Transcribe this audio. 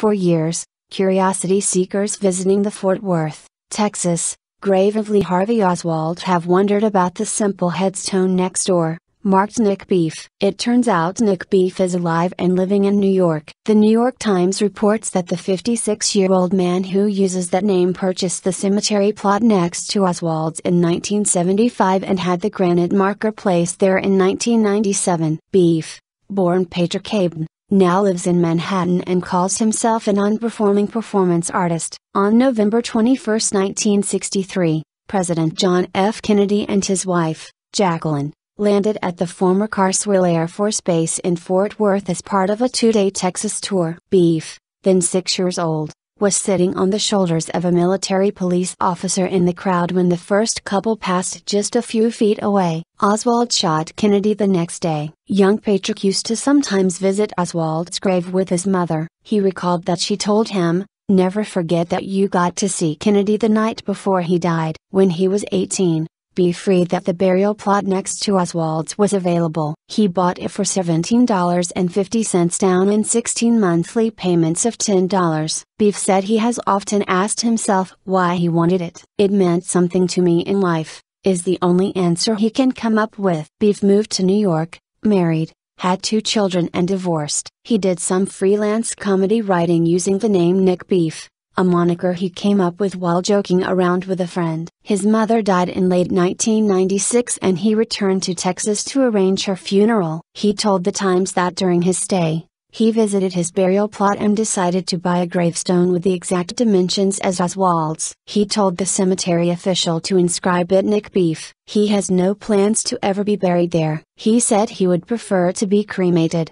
For years, curiosity seekers visiting the Fort Worth, Texas, grave of Lee Harvey Oswald have wondered about the simple headstone next door, marked Nick Beef. It turns out Nick Beef is alive and living in New York. The New York Times reports that the 56 year old man who uses that name purchased the cemetery plot next to Oswald's in 1975 and had the granite marker placed there in 1997. Beef, born Peter Caben, now lives in Manhattan and calls himself an unperforming performance artist. On November 21, 1963, President John F. Kennedy and his wife, Jacqueline, landed at the former Carswell Air Force Base in Fort Worth as part of a two day Texas tour. Beef, then six years old, was sitting on the shoulders of a military police officer in the crowd when the first couple passed just a few feet away. Oswald shot Kennedy the next day. Young Patrick used to sometimes visit Oswald's grave with his mother. He recalled that she told him, Never forget that you got to see Kennedy the night before he died. When he was 18, be free that the burial plot next to Oswald's was available. He bought it for $17.50 down in 16 monthly payments of $10. Beef said he has often asked himself why he wanted it. It meant something to me in life, is the only answer he can come up with. Beef moved to New York, married, had two children and divorced. He did some freelance comedy writing using the name Nick Beef a moniker he came up with while joking around with a friend. His mother died in late 1996 and he returned to Texas to arrange her funeral. He told The Times that during his stay, he visited his burial plot and decided to buy a gravestone with the exact dimensions as Oswald's. He told the cemetery official to inscribe it Nick Beef. He has no plans to ever be buried there. He said he would prefer to be cremated.